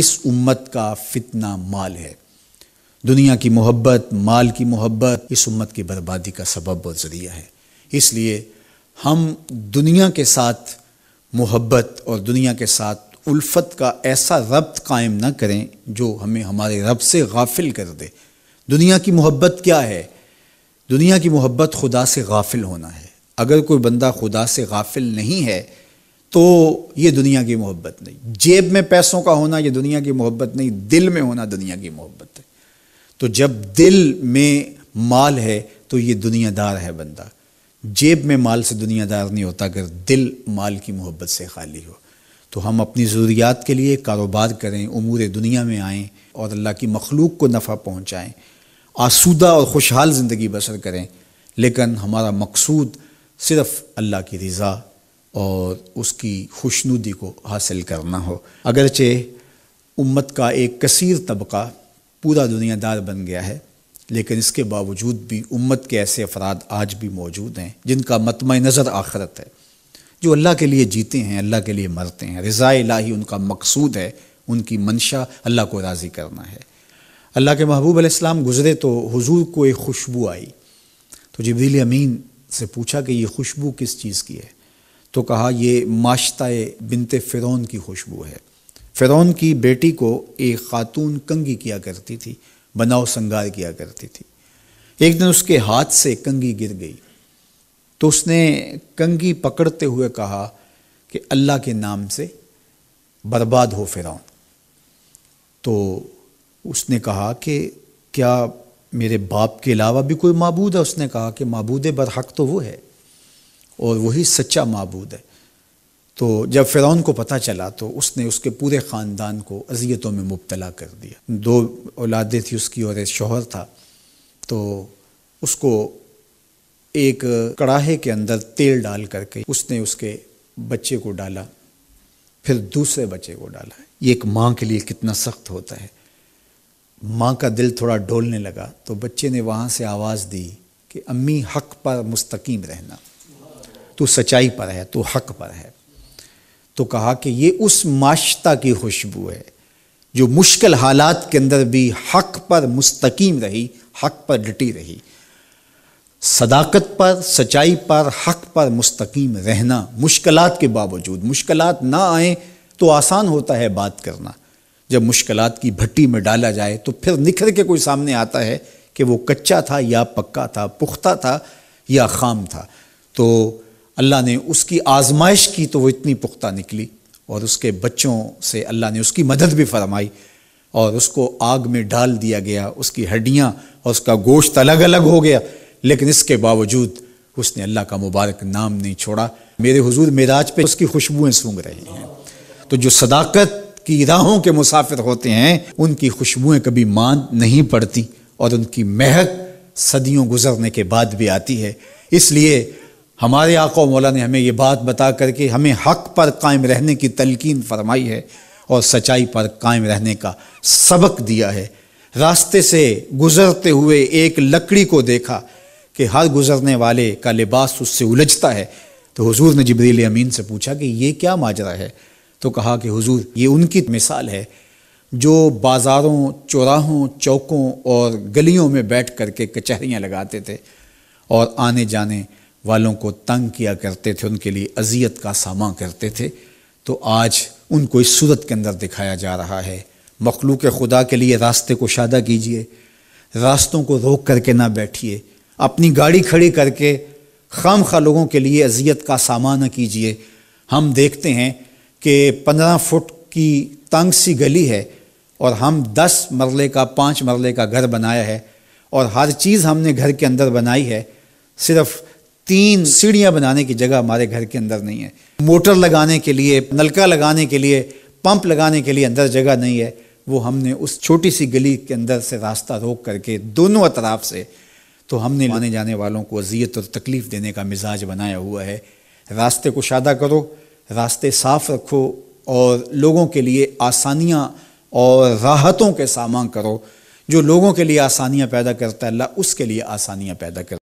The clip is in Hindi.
इस उम्मत का फितना माल है दुनिया की मोहब्बत माल की मोहब्बत इस उम्मत की बर्बादी का सबब और ज़रिया है इसलिए हम दुनिया के साथ मोहब्बत और दुनिया के साथ उल्फत का ऐसा रब्त कायम ना करें जो हमें हमारे रब से गाफिल कर दे दुनिया की मोहब्बत क्या है दुनिया की मोहब्बत खुदा से गाफिल होना है अगर कोई बंदा खुदा से गाफिल नहीं है तो ये दुनिया की मोहब्बत नहीं जेब में पैसों का होना ये दुनिया की मोहब्बत नहीं दिल में होना दुनिया की मोहब्बत है तो जब दिल में माल है तो ये दुनियादार है बंदा जेब में माल से दुनियादार नहीं होता अगर दिल माल की मोहब्बत से खाली हो तो हम अपनी ज़रूरियात के लिए कारोबार करें उमूर दुनिया में आएँ और अल्लाह की मखलूक को नफ़ा पहुँचाएँ आसूदा और खुशहाल ज़िंदगी बसर करें लेकिन हमारा मकसूद सिर्फ़ अल्लाह की रज़ा और उसकी खुशनुदी को हासिल करना हो अगरचे उम्मत का एक कसीर तबका पूरा दुनियादार बन गया है लेकिन इसके बावजूद भी उम्मत के ऐसे अफराद आज भी मौजूद हैं जिनका मतम नज़र आखरत है जो अल्लाह के लिए जीते हैं अल्लाह के लिए मरते हैं रज़ा लाही उनका मकसूद है उनकी मंशा अल्लाह को राज़ी करना है अल्लाह के महबूब अलैहिस्सलाम गुज़रे तो हुजूर को एक खुशबू आई तो जबरील अमीन से पूछा कि ये खुशबू किस चीज़ की है तो कहा ये माश्ताए बिनते फ़िरौन की खुशबू है फ़िरौन की बेटी को एक खातून कंगी किया करती थी बनाव संगार किया करती थी एक दिन उसके हाथ से कंगी गिर गई तो उसने कंगी पकड़ते हुए कहा कि अल्लाह के नाम से बर्बाद हो फ़िरौन तो उसने कहा कि क्या मेरे बाप के अलावा भी कोई मबूद है उसने कहा कि मबूद बरहक तो वो है और वही सच्चा मबूद है तो जब फ़िरौन को पता चला तो उसने उसके पूरे ख़ानदान को अजियतों में मुबतला कर दिया दो औलादें थी उसकी और एक शोहर था तो उसको एक कड़ाहे के अंदर तेल डाल करके उसने उसके बच्चे को डाला फिर दूसरे बच्चे को डाला ये एक माँ के लिए कितना सख्त होता है माँ का दिल थोड़ा डोलने लगा तो बच्चे ने वहाँ से आवाज़ दी कि अम्मी हक पर मुस्तकीम रहना तू सच्चाई पर है तू हक पर है तो कहा कि ये उस माशता की खुशबू है जो मुश्किल हालात के अंदर भी हक पर मुस्तकीम रही हक पर डटी रही सदाकत पर सच्चाई पर हक पर मुस्तकीम रहना मुश्किलात के बावजूद मुश्किलात ना आए तो आसान होता है बात करना जब मुश्किलात की भट्टी में डाला जाए तो फिर निखर के कोई सामने आता है कि वो कच्चा था या पक्का था पुख्ता था या खाम था तो अल्लाह ने उसकी आजमाइश की तो वो इतनी पुख्ता निकली और उसके बच्चों से अल्लाह ने उसकी मदद भी फरमाई और उसको आग में डाल दिया गया उसकी हड्डियाँ और उसका गोश्त अलग अलग हो गया लेकिन इसके बावजूद उसने अल्लाह का मुबारक नाम नहीं छोड़ा मेरे हुजूर मेराज पे उसकी खुशबुएं सूंघ रहे हैं तो जो सदाकत की राहों के मुसाफिर होते हैं उनकी खुशबुएं कभी मान नहीं पड़ती और उनकी महक सदियों गुजरने के बाद भी आती है इसलिए हमारे आका मौला ने हमें ये बात बता करके हमें हक पर कायम रहने की तलकिन फरमाई है और सच्चाई पर कायम रहने का सबक दिया है रास्ते से गुज़रते हुए एक लकड़ी को देखा कि हर गुज़रने वाले का लिबास उससे उलझता है तो हुजूर ने जबरील अमीन से पूछा कि ये क्या माजरा है तो कहा कि हुजूर ये उनकी मिसाल है जो बाज़ारों चौराहों चौकों और गलियों में बैठ कर के कचहरियाँ लगाते थे और आने जाने वालों को तंग किया करते थे उनके लिए अजियत का सामा करते थे तो आज उनको इस सूरत के अंदर दिखाया जा रहा है मखलूक खुदा के लिए रास्ते को शादा कीजिए रास्तों को रोक करके ना बैठिए अपनी गाड़ी खड़ी करके खाम खा लोगों के लिए अजियत का सामान न कीजिए हम देखते हैं कि पंद्रह फुट की तंग सी गली है और हम दस मरले का पाँच मरले का घर बनाया है और हर चीज़ हमने घर के अंदर बनाई है सिर्फ़ तीन सीढ़ियाँ बनाने की जगह हमारे घर के अंदर नहीं है मोटर लगाने के लिए नलका लगाने के लिए पंप लगाने के लिए अंदर जगह नहीं है वो हमने उस छोटी सी गली के अंदर से रास्ता रोक करके दोनों अतराफ से तो हमने आने जाने वालों को अजियत और तकलीफ़ देने का मिजाज बनाया हुआ है रास्ते को शादा करो रास्ते साफ़ रखो और लोगों के लिए आसानियाँ और राहतों के सामान करो जो लोगों के लिए आसानियाँ पैदा करता है अल्लाह उसके लिए आसानियाँ पैदा कर